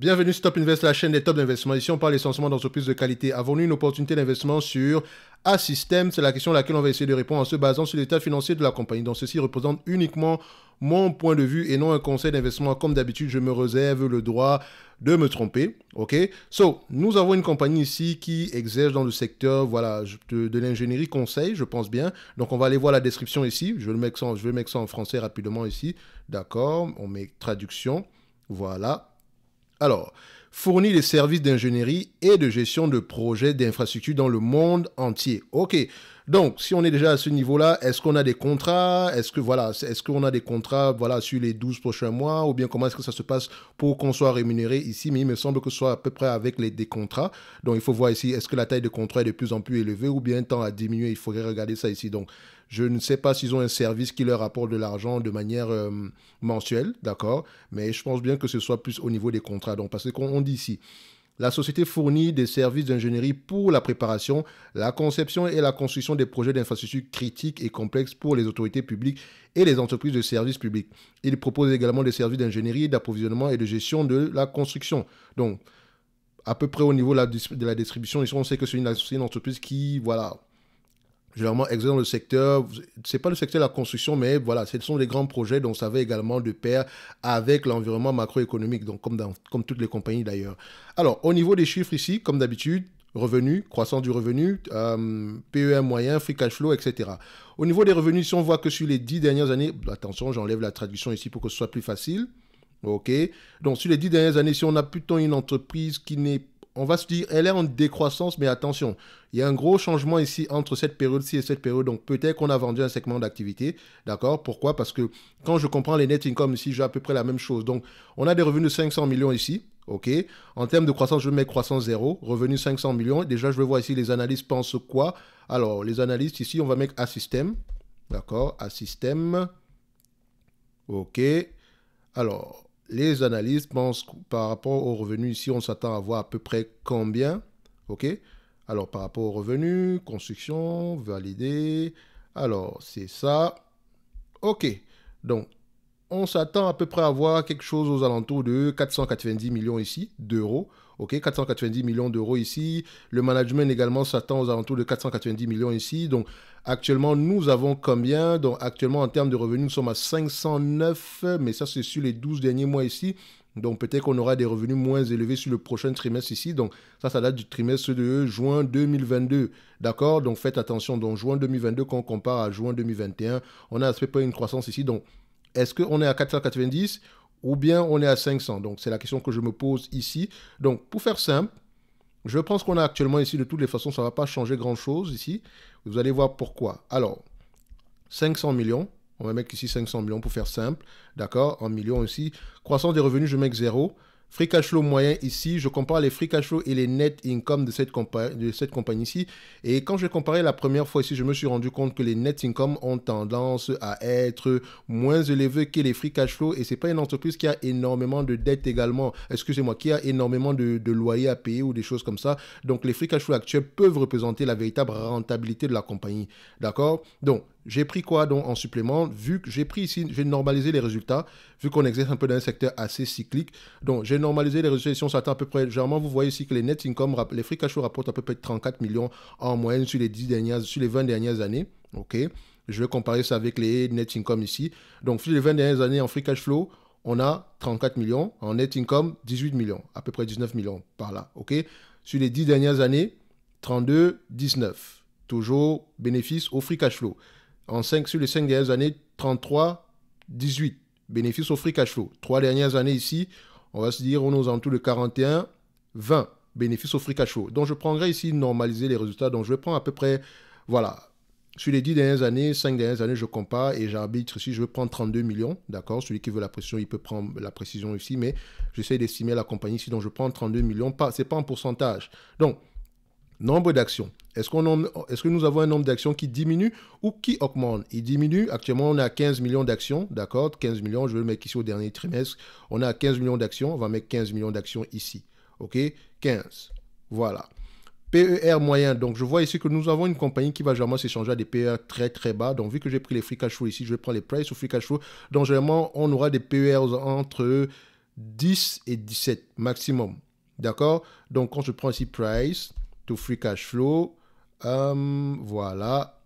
Bienvenue Stop Invest, la chaîne des tops d'investissement. Ici, on parle essentiellement d'entreprises de qualité. Avons-nous une opportunité d'investissement sur A-System C'est la question à laquelle on va essayer de répondre en se basant sur l'état financier de la compagnie. Donc, ceci représente uniquement mon point de vue et non un conseil d'investissement. Comme d'habitude, je me réserve le droit de me tromper. OK So, nous avons une compagnie ici qui exerce dans le secteur voilà, de, l'ingénierie conseil, je pense bien. Donc, on va aller voir la description ici. Je vais mettre je vais mettre ça en français rapidement ici. D'accord On met traduction. Voilà. Alors, fournit les services d'ingénierie et de gestion de projets d'infrastructures dans le monde entier. Ok, donc, si on est déjà à ce niveau-là, est-ce qu'on a des contrats Est-ce que voilà, est-ce qu'on a des contrats voilà sur les 12 prochains mois ou bien comment est-ce que ça se passe pour qu'on soit rémunéré ici Mais il me semble que ce soit à peu près avec les des contrats. Donc, il faut voir ici est-ce que la taille de contrat est de plus en plus élevée ou bien tend à diminuer. Il faudrait regarder ça ici. Donc, je ne sais pas s'ils ont un service qui leur apporte de l'argent de manière euh, mensuelle, d'accord Mais je pense bien que ce soit plus au niveau des contrats. Donc, parce qu'on dit ici la société fournit des services d'ingénierie pour la préparation, la conception et la construction des projets d'infrastructures critiques et complexes pour les autorités publiques et les entreprises de services publics. Il propose également des services d'ingénierie, d'approvisionnement et de gestion de la construction. Donc, à peu près au niveau de la, distribution, on sait que c'est une, entreprise qui, voilà, généralement dans le secteur, c'est pas le secteur de la construction, mais voilà, ce sont des grands projets dont ça va également de pair avec l'environnement macroéconomique, donc comme, dans, comme toutes les compagnies d'ailleurs. Alors, au niveau des chiffres ici, comme d'habitude, revenus, croissance du revenu, euh, PEM moyen, free cash flow, etc. Au niveau des revenus, si on voit que sur les dix dernières années, attention, j'enlève la traduction ici pour que ce soit plus facile. Ok, donc sur les dix dernières années, si on a plutôt une entreprise qui n'est pas on va se dire, elle est en décroissance, mais attention, il y a un gros changement ici entre cette période-ci et cette période. Donc peut-être qu'on a vendu un segment d'activité, d'accord Pourquoi Parce que quand je comprends les net income ici, j'ai à peu près la même chose. Donc on a des revenus de 500 millions ici, ok En termes de croissance, je mets croissance zéro, revenus 500 millions. Déjà, je vais voir ici les analystes pensent quoi. Alors les analystes ici, on va mettre à système, d'accord À système, ok Alors les analystes pensent par rapport aux revenus, ici, on s'attend à voir à peu près combien. OK Alors, par rapport aux revenus, construction, validé. Alors, c'est ça. OK. Donc, on s'attend à peu près à avoir quelque chose aux alentours de 490 millions ici d'euros. Ok, 490 millions d'euros ici. Le management également s'attend aux alentours de 490 millions ici. Donc actuellement, nous avons combien Donc actuellement, en termes de revenus, nous sommes à 509, mais ça c'est sur les 12 derniers mois ici. Donc peut-être qu'on aura des revenus moins élevés sur le prochain trimestre ici. Donc ça, ça date du trimestre de juin 2022. D'accord Donc faites attention. Donc juin 2022, quand on compare à juin 2021, on a à peu une croissance ici. Donc est-ce qu'on est à 490 ou bien on est à 500 Donc, c'est la question que je me pose ici. Donc, pour faire simple, je pense qu'on a actuellement ici, de toutes les façons, ça ne va pas changer grand-chose ici. Vous allez voir pourquoi. Alors, 500 millions. On va mettre ici 500 millions pour faire simple. D'accord En millions aussi. Croissance des revenus, je mets 0. Free cash flow moyen ici, je compare les free cash flow et les net income de cette, de cette compagnie ici. Et quand je comparais la première fois ici, je me suis rendu compte que les net income ont tendance à être moins élevés que les free cash flow. Et ce n'est pas une entreprise qui a énormément de dettes également. Excusez-moi, qui a énormément de, loyers à payer ou des choses comme ça. Donc les free cash flow actuels peuvent représenter la véritable rentabilité de la compagnie. D'accord Donc j'ai pris quoi donc en supplément Vu que j'ai pris ici, j'ai normalisé les résultats, vu qu'on exerce un peu dans un secteur assez cyclique. Donc j'ai normalisé les résultats, si on s'attend à peu près, généralement vous voyez ici que les net income, les free cash flow rapportent à peu près 34 millions en moyenne sur les, dernières, sur les 20 dernières années. Ok Je vais comparer ça avec les net income ici. Donc sur les 20 dernières années en free cash flow, on a 34 millions. En net income, 18 millions, à peu près 19 millions par là. Ok Sur les 10 dernières années, 32, 19. Toujours bénéfice au free cash flow. 5, sur les 5 dernières années, 33, 18 bénéfices au free cash flow. Trois dernières années ici, on va se dire, on est en tout le 41, 20 bénéfices au free cash flow. Donc je prendrai ici normaliser les résultats. Donc je vais prendre à peu près, voilà, sur les 10 dernières années, 5 dernières années, je compare et j'arbitre ici, je vais prendre 32 millions, d'accord Celui qui veut la précision, il peut prendre la précision ici, mais j'essaie d'estimer la compagnie ici, donc je prends 32 millions, pas, c'est pas en pourcentage. Donc, Nombre d'actions. Est-ce, qu'on est que nous avons un nombre d'actions qui diminue ou qui augmente Il diminue. Actuellement, on a 15 millions d'actions, d'accord 15 millions, je vais le mettre ici au dernier trimestre. On a 15 millions d'actions, on va mettre 15 millions d'actions ici. OK 15. Voilà. PER moyen. Donc, je vois ici que nous avons une compagnie qui va généralement s'échanger à des PER très, très bas. Donc, vu que j'ai pris les free cash flow ici, je vais prendre les price ou free cash flow. Donc, généralement, on aura des PER entre 10 et 17 maximum. D'accord Donc, quand je prends ici price, free cash flow. Hum, voilà.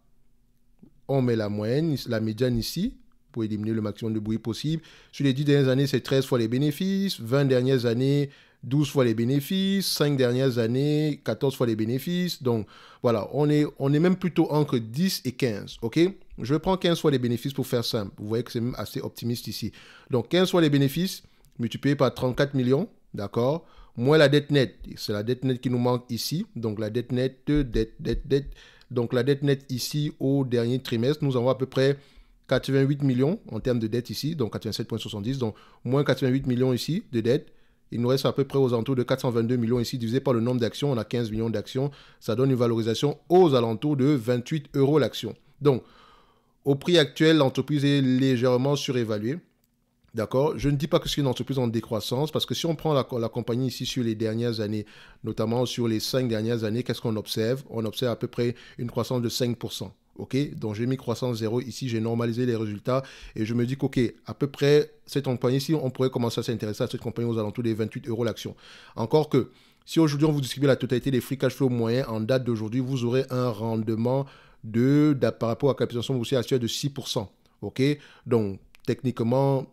On met la moyenne, la médiane ici, pour éliminer le maximum de bruit possible. Sur les 10 dernières années, c'est 13 fois les bénéfices. 20 dernières années, 12 fois les bénéfices. 5 dernières années, 14 fois les bénéfices. Donc, voilà, on est, on est même plutôt entre 10 et 15, OK Je prends 15 fois les bénéfices pour faire simple. Vous voyez que c'est même assez optimiste ici. Donc, 15 fois les bénéfices, multiplié par 34 millions, d'accord moins la dette nette. C'est la dette nette qui nous manque ici. Donc la dette nette, dette, dette, Donc la dette nette ici au dernier trimestre, nous avons à peu près 88 millions en termes de dette ici, donc 87,70. Donc moins 88 millions ici de dette. Il nous reste à peu près aux alentours de 422 millions ici, divisé par le nombre d'actions. On a 15 millions d'actions. Ça donne une valorisation aux alentours de 28 euros l'action. Donc, au prix actuel, l'entreprise est légèrement surévaluée. D'accord Je ne dis pas que c'est une entreprise en décroissance, parce que si on prend la, compagnie ici sur les dernières années, notamment sur les cinq dernières années, qu'est-ce qu'on observe On observe à peu près une croissance de 5%. OK Donc j'ai mis croissance zéro ici, j'ai normalisé les résultats et je me dis qu'OK, à peu près cette compagnie ici, on pourrait commencer à s'intéresser à cette compagnie aux alentours des 28 euros l'action. Encore que, si aujourd'hui on vous distribue la totalité des free cash flow moyens en date d'aujourd'hui, vous aurez un rendement de, par rapport à la capitalisation boursière de 6%. OK Donc techniquement,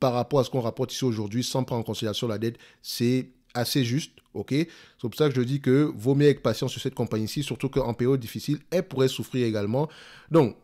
par rapport à ce qu'on rapporte ici aujourd'hui, sans prendre en considération la dette, c'est assez juste, ok C'est pour ça que je dis que vaut mieux avec patience sur cette compagnie-ci, surtout qu'en période difficile, elle pourrait souffrir également. Donc,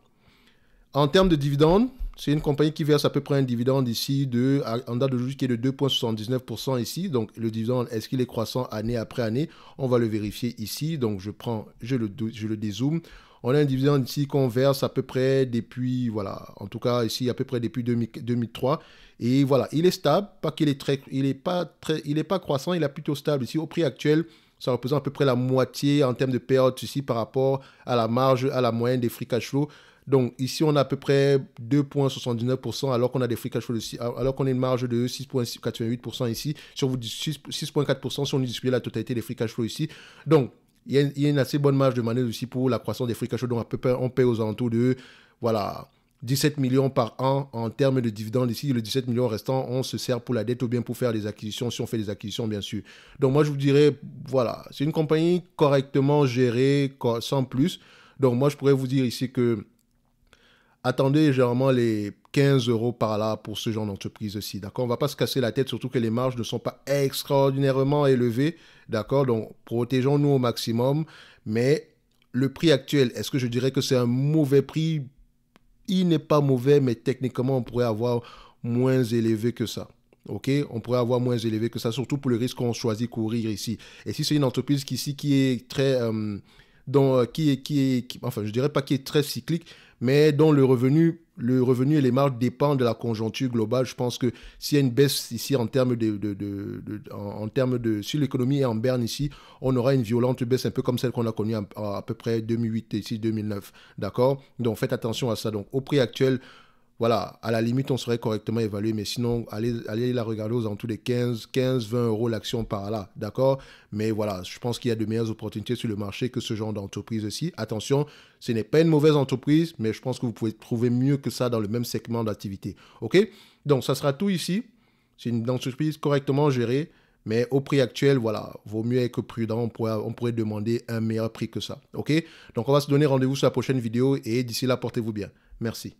en termes de dividendes, c'est une compagnie qui verse à peu près un dividende ici de, en date d'aujourd'hui qui est de 2,79% ici. Donc le dividende, est-ce qu'il est croissant année après année On va le vérifier ici. Donc je prends, je le, je le dézoome. On a un dividende ici qu'on verse à peu près depuis, voilà, en tout cas ici à peu près depuis 2003. Et voilà, il est stable, pas qu'il est très, il est pas très, il est pas croissant, il est plutôt stable ici au prix actuel. Ça représente à peu près la moitié en termes de période ici par rapport à la marge, à la moyenne des free cash flow. Donc ici, on a à peu près 2,79% alors qu'on a des free cash flow ici, alors qu'on a une marge de 6,88% ici, sur 6,4% si on distribue la totalité des free cash flow ici. Donc il y, a, une assez bonne marge de manœuvre aussi pour la croissance des free cash Donc, à peu près, on paie aux alentours de voilà, 17 millions par an en termes de dividendes. Ici, le 17 millions restant, on se sert pour la dette ou bien pour faire des acquisitions, si on fait des acquisitions, bien sûr. Donc, moi, je vous dirais, voilà, c'est une compagnie correctement gérée, sans plus. Donc, moi, je pourrais vous dire ici que attendez généralement les 15 euros par là pour ce genre d'entreprise aussi. D'accord On va pas se casser la tête, surtout que les marges ne sont pas extraordinairement élevées. D'accord Donc, protégeons-nous au maximum. Mais le prix actuel, est-ce que je dirais que c'est un mauvais prix Il n'est pas mauvais, mais techniquement, on pourrait avoir moins élevé que ça. OK On pourrait avoir moins élevé que ça, surtout pour le risque qu'on choisit courir ici. Et si c'est une entreprise qui, ici, qui est très. Euh, euh, qui, est, qui enfin je dirais pas qui est très cyclique, mais dont le revenu, le revenu et les marges dépendent de la conjoncture globale. Je pense que s'il y a une baisse ici en termes de, en, de, si l'économie est en berne ici, on aura une violente baisse, un peu comme celle qu'on a connue à, peu près 2008 et 2009, d'accord Donc faites attention à ça. Donc au prix actuel voilà, à la limite, on serait correctement évalué, mais sinon, allez, allez la regarder aux alentours des 15, 15, 20 euros l'action par là, d'accord Mais voilà, je pense qu'il y a de meilleures opportunités sur le marché que ce genre d'entreprise aussi. Attention, ce n'est pas une mauvaise entreprise, mais je pense que vous pouvez trouver mieux que ça dans le même segment d'activité, ok Donc, ça sera tout ici. C'est une entreprise correctement gérée, mais au prix actuel, voilà, vaut mieux être prudent, on pourrait, on pourrait demander un meilleur prix que ça, ok Donc, on va se donner rendez-vous sur la prochaine vidéo et d'ici là, portez-vous bien. Merci.